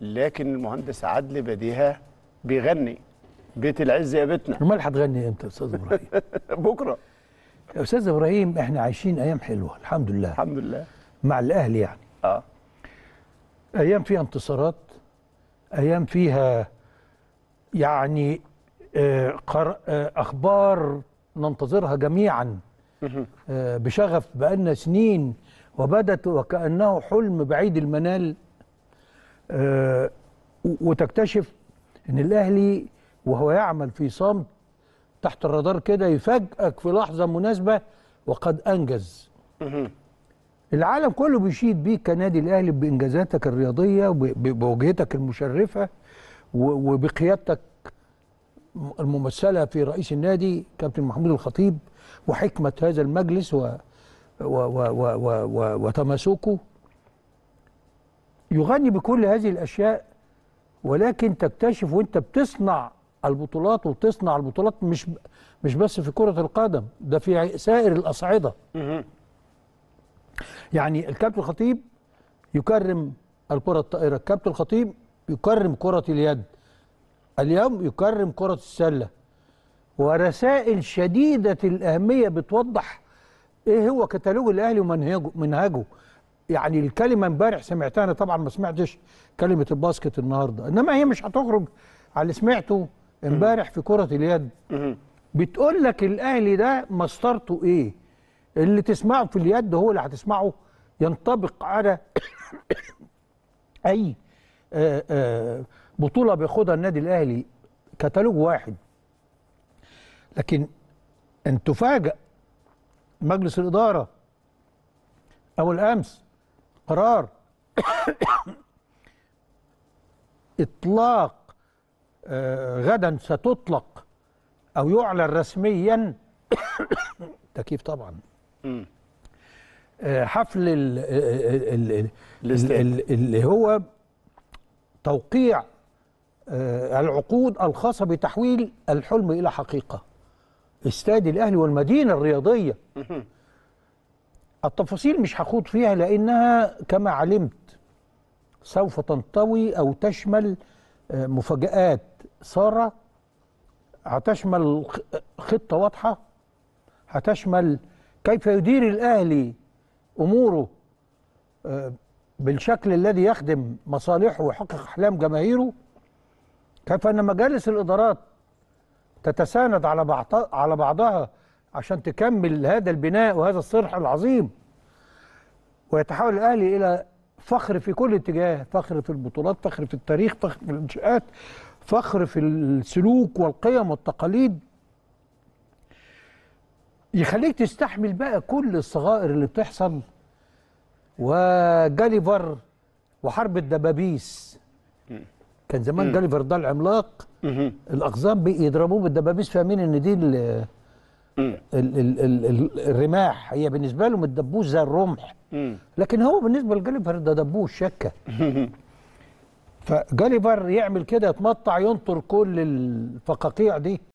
لكن المهندس عدلي بديهه بيغني بيت العز يا بيتنا امال هتغني امتى يا استاذ ابراهيم بكره يا استاذ ابراهيم احنا عايشين ايام حلوه الحمد لله الحمد لله مع الاهل يعني اه ايام فيها انتصارات ايام فيها يعني آه، آه، اخبار ننتظرها جميعا آه، بشغف بقالنا سنين وبدت وكانه حلم بعيد المنال آه، وتكتشف ان الاهلي وهو يعمل في صمت تحت الرادار كده يفاجئك في لحظه مناسبه وقد انجز العالم كله بيشيد بيك كنادي الاهلي بانجازاتك الرياضيه وبوجهتك المشرفه وبقيادتك الممثله في رئيس النادي كابتن محمود الخطيب وحكمه هذا المجلس و و و و و وتماسكه يغني بكل هذه الأشياء ولكن تكتشف وانت بتصنع البطولات وتصنع البطولات مش مش بس في كرة القدم ده في سائر الأصعدة يعني الكابتن الخطيب يكرم الكرة الطائرة الكابتن الخطيب يكرم كرة اليد اليوم يكرم كرة السلة ورسائل شديدة الأهمية بتوضح إيه هو كتالوج الأهلي ومنهجه منهجه يعني الكلمه امبارح سمعتها انا طبعا ما سمعتش كلمه الباسكت النهارده انما هي مش هتخرج على اللي سمعته امبارح في كره اليد بتقول لك الاهلي ده مسطرته ايه اللي تسمعه في اليد هو اللي هتسمعه ينطبق على اي آه، آه، بطوله بياخدها النادي الاهلي كتالوج واحد لكن ان تفاجئ مجلس الاداره اول امس قرار إطلاق آه، غدا ستطلق أو يعلن رسميا تكييف طبعا آه، حفل آه، اللي هو توقيع العقود الخاصة بتحويل الحلم إلى حقيقة استاد الأهلي والمدينة الرياضية التفاصيل مش هخوض فيها لأنها كما علمت سوف تنطوي أو تشمل آه، مفاجآت سارة هتشمل خطة واضحة هتشمل كيف يدير الأهلي أموره آه، بالشكل الذي يخدم مصالحه ويحقق أحلام جماهيره كيف أن مجالس الإدارات تتساند على بعضها عشان تكمل هذا البناء وهذا الصرح العظيم ويتحول الاهلي الى فخر في كل اتجاه فخر في البطولات فخر في التاريخ فخر في الانشاءات فخر في السلوك والقيم والتقاليد يخليك تستحمل بقى كل الصغائر اللي بتحصل وجاليفر وحرب الدبابيس كان زمان جاليفر ده العملاق الاقزام بيضربوه بالدبابيس فاهمين ان دي ال ال ال الرماح هي بالنسبه لهم الدبوس زي الرمح لكن هو بالنسبه لجاليفر ده دبوس شكه فجاليفر يعمل كده يتمطع ينطر كل الفقاقيع دي